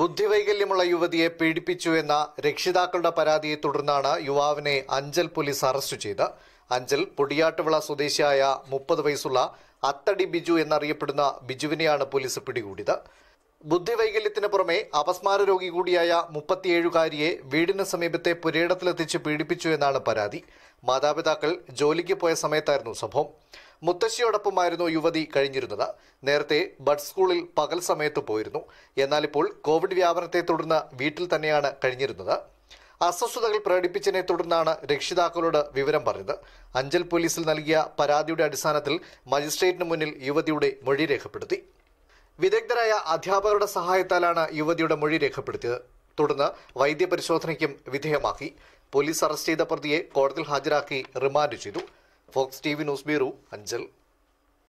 ബുദ്ധിവൈകല്യമുള്ള യുവതിയെ പീഡിപ്പിച്ചു എന്ന രക്ഷിതാക്കളുടെ പരാതിയെ തുടർന്നാണ് യുവാവിനെ അഞ്ചൽ പോലീസ് അറസ്റ്റ് ചെയ്ത് അഞ്ചൽ പൊടിയാട്ടുവിള സ്വദേശിയായ മുപ്പത് വയസ്സുള്ള അത്തടി ബിജു എന്നറിയപ്പെടുന്ന ബിജുവിനെയാണ് പോലീസ് പിടികൂടിയത് ബുദ്ധിവൈകല്യത്തിന് പുറമെ അപസ്മാര രോഗി കൂടിയായ മുപ്പത്തിയേഴുകാരിയെ വീടിന് സമീപത്തെ പുരയിടത്തിലെത്തിച്ച് പീഡിപ്പിച്ചു എന്നാണ് പരാതി മാതാപിതാക്കൾ ജോലിക്ക് പോയ സമയത്തായിരുന്നു സംഭവം മുത്തശ്ശിയോടൊപ്പമായിരുന്നു യുവതി കഴിഞ്ഞിരുന്നത് നേരത്തെ ബഡ് സ്കൂളിൽ പകൽ സമയത്ത് പോയിരുന്നു എന്നാൽ ഇപ്പോൾ കോവിഡ് വ്യാപനത്തെ തുടർന്ന് വീട്ടിൽ തന്നെയാണ് കഴിഞ്ഞിരുന്നത് അസ്വസ്ഥതകൾ പ്രകടിപ്പിച്ചതിനെ തുടർന്നാണ് രക്ഷിതാക്കളോട് വിവരം പറഞ്ഞത് അഞ്ചൽ പോലീസിൽ നൽകിയ പരാതിയുടെ അടിസ്ഥാനത്തിൽ മജിസ്ട്രേറ്റിന് മുന്നിൽ യുവതിയുടെ മൊഴി രേഖപ്പെടുത്തി വിദഗ്ധരായ അധ്യാപകരുടെ സഹായത്താലാണ് യുവതിയുടെ മൊഴി രേഖപ്പെടുത്തിയത് തുടർന്ന് വൈദ്യപരിശോധനയ്ക്കും വിധേയമാക്കി പോലീസ് അറസ്റ്റ് ചെയ്ത പ്രതിയെ കോടതിയിൽ ഹാജരാക്കി റിമാൻഡ് ചെയ്തു fox T V news bureau Anchal